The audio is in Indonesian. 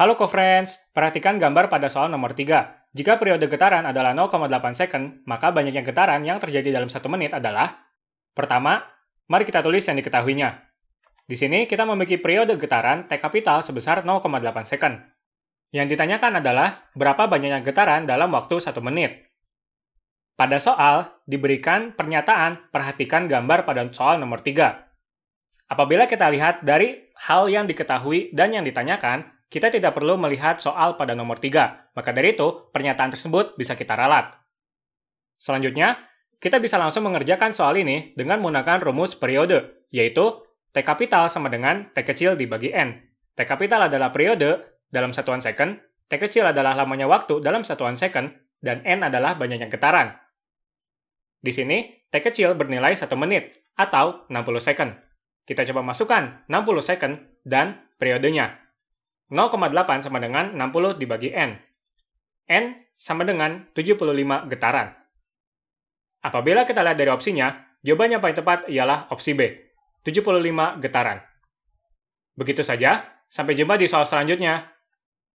Halo co-friends, perhatikan gambar pada soal nomor 3. Jika periode getaran adalah 0,8 second, maka banyaknya getaran yang terjadi dalam satu menit adalah Pertama, mari kita tulis yang diketahuinya. Di sini kita memiliki periode getaran T kapital sebesar 0,8 second. Yang ditanyakan adalah berapa banyaknya getaran dalam waktu satu menit. Pada soal, diberikan pernyataan perhatikan gambar pada soal nomor 3. Apabila kita lihat dari hal yang diketahui dan yang ditanyakan, kita tidak perlu melihat soal pada nomor 3, maka dari itu pernyataan tersebut bisa kita ralat. Selanjutnya, kita bisa langsung mengerjakan soal ini dengan menggunakan rumus periode, yaitu T kapital sama dengan T kecil dibagi N. T kapital adalah periode dalam satuan second, T kecil adalah lamanya waktu dalam satuan second, dan N adalah banyaknya getaran. Di sini, T kecil bernilai 1 menit atau 60 second. Kita coba masukkan 60 second dan periodenya. 0,8 sama dengan 60 dibagi N. N sama dengan 75 getaran. Apabila kita lihat dari opsinya, jawabannya paling tepat ialah opsi B, 75 getaran. Begitu saja, sampai jumpa di soal selanjutnya.